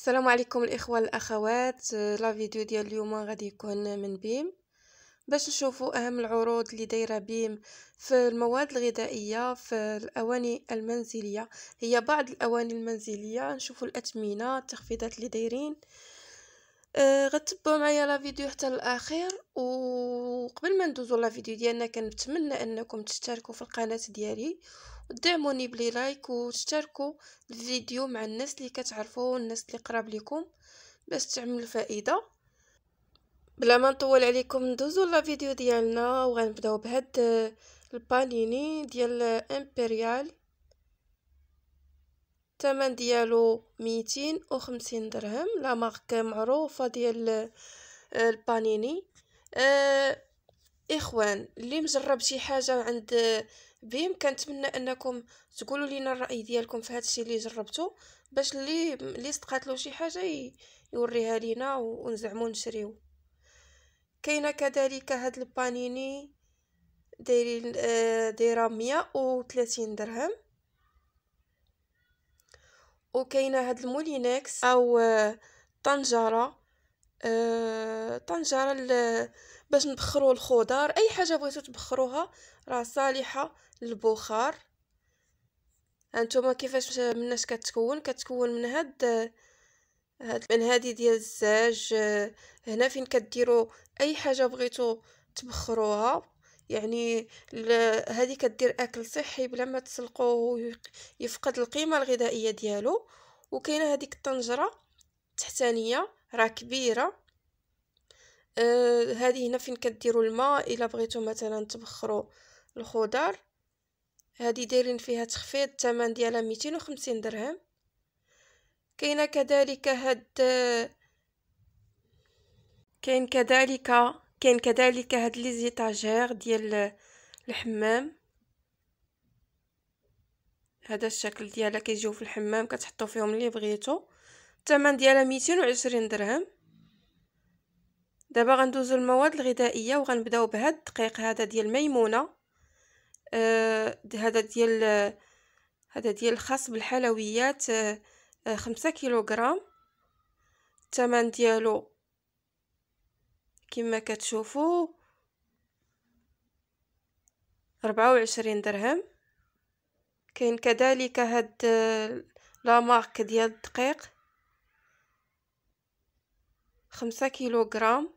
السلام عليكم الاخوه الاخوات آه، لا فيديو ديال اليوم غادي يكون من بيم باش نشوفوا اهم العروض اللي دايره بيم في المواد الغذائيه في الاواني المنزليه هي بعض الاواني المنزليه نشوفوا الاثمنه التخفيضات اللي دايرين أه غتبعوا معايا لا فيديو حتى الاخير وقبل ما ندوزو لا فيديو ديالنا كنتمنى انكم تشتركوا في القناه ديالي دعموني بلي لايك وتشتركوا الفيديو مع الناس اللي كتعرفوا والناس اللي قراب لكم باش تعمل فائدة بلا ما نطول عليكم ندوزو لا فيديو ديالنا وغنبداو بهاد البانيني ديال امبريال الثمن ديالو ميتين وخمسين درهم لا مارك معروفه ديال البانيني آه، اخوان اللي مجرب شي حاجه عند بهم كنتمنى انكم تقولوا لينا الراي ديالكم في هذا الشيء اللي جربته باش اللي اللي صدقات له شي حاجه يوريها لينا ونزعمو نشريو كاينه كذلك هاد البانيني دايرين آه، دايره 130 درهم وكاينه هاد المولينكس او آه، طنجره آه، طنجره باش نبخروا الخضار اي حاجه بغيتو تبخروها راه صالحه للبخار هانتوما كيفاش مناش كتكون كتكون من هاد هاد من هادي ديال الزاج آه، هنا فين كديروا اي حاجه بغيتو تبخروها يعني هذه كدير اكل صحي بلا ما تسلقوه يفقد القيمه الغذائيه ديالو وكاينه هذيك الطنجره التحتانيه راه كبيره آه هذه هنا فين كديروا الماء الا بغيتو مثلا تبخروا الخضر هذه دايرين فيها تخفيض الثمن ديالها 250 درهم كاينه كذلك هاد كاين كذلك كاين كذلك هاد لي زيتاجير ديال الحمام هذا الشكل ديالها كيجيو في الحمام كتحطو فيهم اللي بغيتو الثمن ديالها ميتين درهم دابا غندوزو المواد الغذائيه وغنبداو بهاد الدقيق هذا ديال ميمونه آه ديال هذا ديال خاص بالحلويات آه آه خمسة كيلوغرام الثمن ديالو كما كتشوفوا ربعة درهم كاين كذلك هاد آه، لا مارك ديال الدقيق خمسة كيلوغرام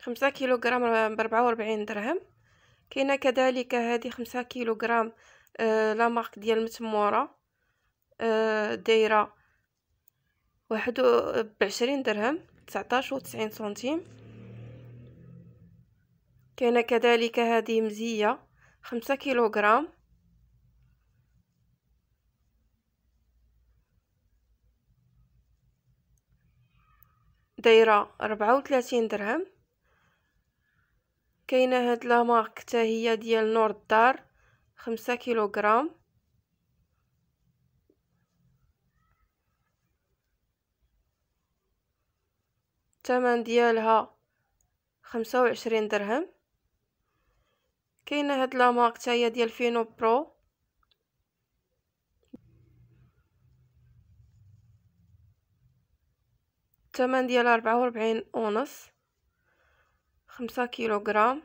خمسة كيلوغرام بربعة وربعين درهم كاينة كذلك هذه خمسة كيلوغرام آه لا ديال متمورة آه دايرة واحد بعشرين درهم تسعطاش وتسعين سنتيم كان كذلك هذه مزية خمسة كيلوغرام دايرة ربعة وثلاثين درهم كاينه هاد لامارك تا حتى هي ديال نور الدار خمسة كيلوغرام الثمن ديالها خمسة وعشرين درهم كاينه هاد لا مارك تاهي ديال فينو برو الثمن ديالها 44 وربعين ونص 5 كيلوغرام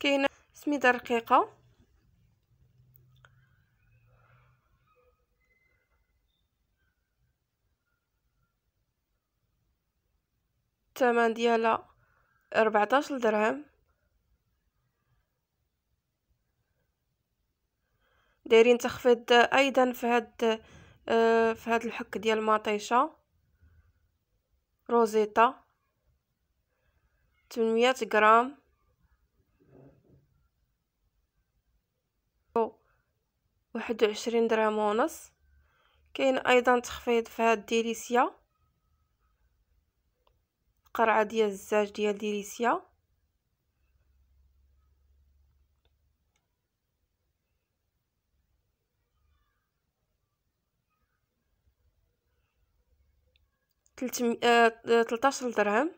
كاينه سميده رقيقه الثمن ديالها 14 درهم دايرين تخفيض ايضا في هاد آه، في هاد الحك ديال المطيشه روزيتا 800 غرام واحد 21 درهم ونص كاين ايضا تخفيض في هاد ديليسيا قرعه ديال الزاج ديال ديليسيا تلتاشر آه، درهم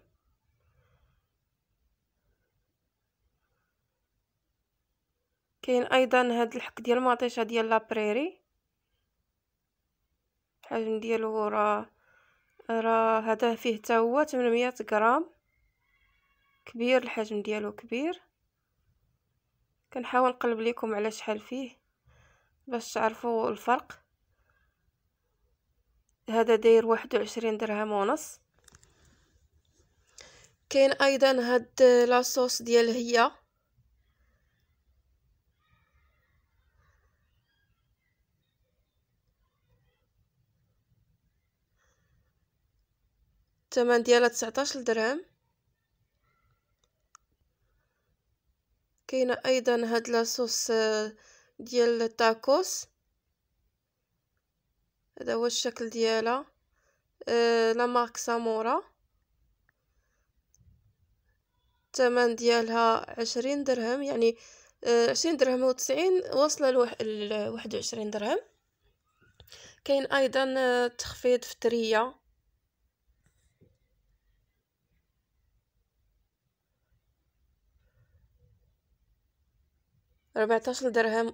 كاين ايضا هاد الحك ديال مطيشه ديال لابريري الحجم ديالو راه راه هذا فيه حتى هو 800 غرام كبير الحجم ديالو كبير كنحاول نقلب لكم على شحال فيه باش تعرفوا الفرق هذا داير واحد درهم ونص كاين ايضا هاد لاصوص ديال هي الثمن ديالها 19 درهم كاينه ايضا هاد لاصوص آه، ديال التاكوس هذا هو الشكل ديالها آه، لا مارك سامورا الثمن ديالها عشرين درهم يعني 20 آه، عشرين درهم 90 واصله لواحد 21 درهم كاين ايضا تخفيض في التريه ربعتاش درهم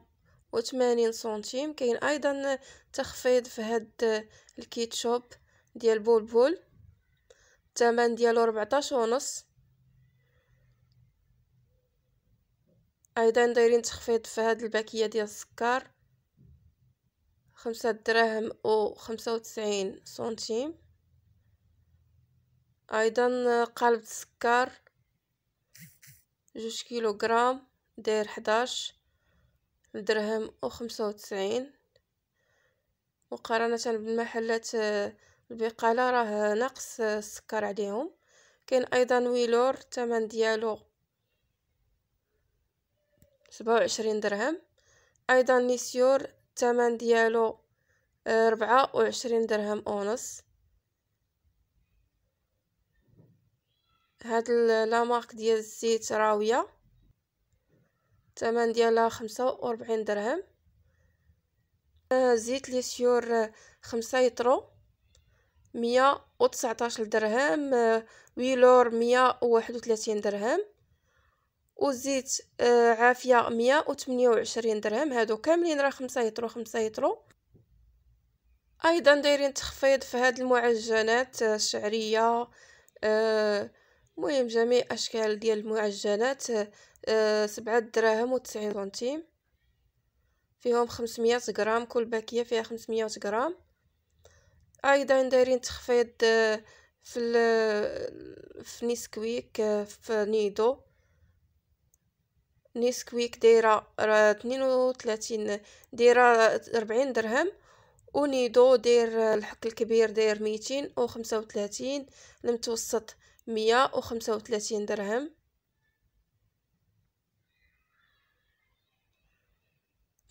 و80 سنتيم كاين ايضا تخفيض في هاد الكيتشوب ديال بول الثمن ديالو ربعتاش ونص ايضا دايرين تخفيض في هاد الباكيه ديال السكر خمسة دراهم و خمسة سنتيم ايضا قالب السكر جوج كيلوغرام داير حداش درهم وخمسة وتسعين مقارنة بالمحلات آه، البقالة راه ناقص آه، السكر عليهم كاين ايضا ويلور تمن ديالو سبعة وعشرين درهم ايضا نيسيور تمن ديالو آه، ربعة وعشرين درهم ونص هاد لامارك ديال الزيت راويه الثمن ديالها 45 درهم آه، زيت ليسيور سيور 5 آه، مية 119 درهم آه، ويلور مية درهم وزيت عافية مية درهم هادو كاملين راه 5 يطرو 5 يطرو ايضا دايرين تخفيض في هاد المعجنات الشعريه أه مهم جميع اشكال ديال المعجنات آه، سبعة دراهم وتسعين سنتيم فيهم خمسمية غرام كل باكيه فيها خمسمية غرام ايضا دايرين تخفيض آه، في في نيسكويك آه، في نيدو نيسكويك دايره اثنين وثلاثين دايره ربعين درهم ونيدو داير الحك الكبير داير ميتين وخمسة وثلاثين المتوسط مية وخمسة وثلاثين درهم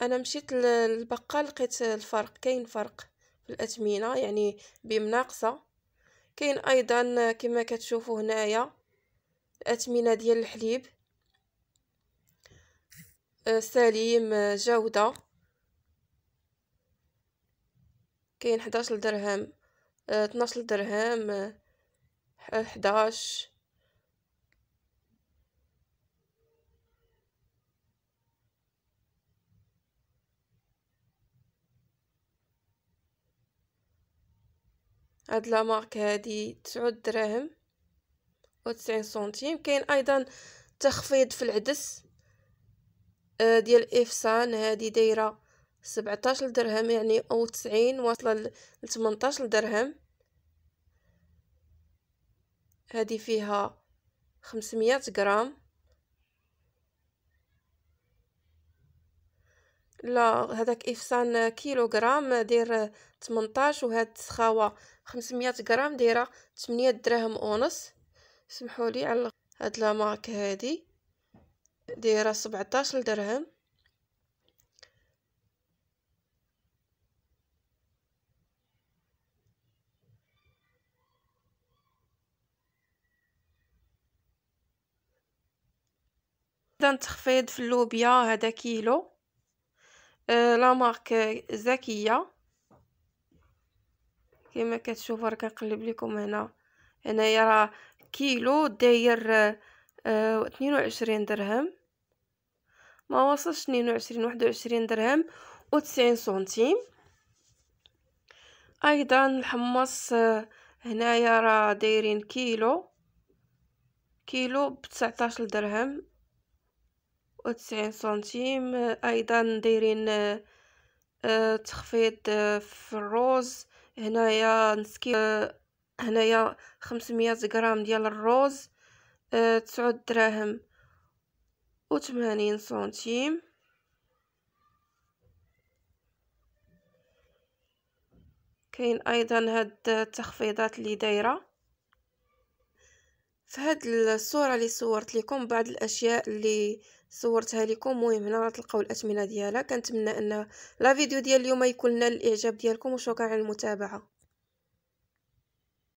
انا مشيت للبقال لقيت الفرق كاين فرق في الاثمنه يعني بيم ناقصه كاين ايضا كما كتشوفوا هنايا الاثمنه ديال الحليب آه، سليم آه، جوده كاين 11 درهم 12 آه، درهم حداش هاد لامارك هادي تسعود دراهم تسعين سنتيم كاين ايضا تخفيض في العدس آه، ديال افسان هادي دايره سبعتاشر درهم يعني او تسعين واصله لتمنتاشر درهم هذه فيها 500 غرام لا هذاك افسان كيلو غرام داير 18 وهاد السخاوه 500 غرام دايره 8 دراهم ونص سمحوا لي على هاد لا مارك هادي دايره 17 درهم درنا تخفيض في اللوبيا هذا كيلو آه لا مارك زكيه كما كتشوفوا راه كنقلب لكم هنا هنايا راه كيلو داير آه 22 درهم ما وصلش 22 21 درهم و90 سنتيم ايضا الحمص آه، هنايا راه دايرين كيلو كيلو ب 19 درهم وتسعين سنتيم ايضا دايرين آه، تخفيض آه، في الروز هنايا نسكي آه، هنايا خمسمية غرام ديال الروز تسعود دراهم وثمانين سنتيم كاين ايضا هاد التخفيضات اللي دايره في هاد الصوره اللي صورت لكم بعض الاشياء اللي صورتها لكم مهم هنا غتلقاو الاثمنه ديالها كنتمنى ان لا فيديو ديال اليوم يكون نال الاعجاب ديالكم وشكرا على المتابعه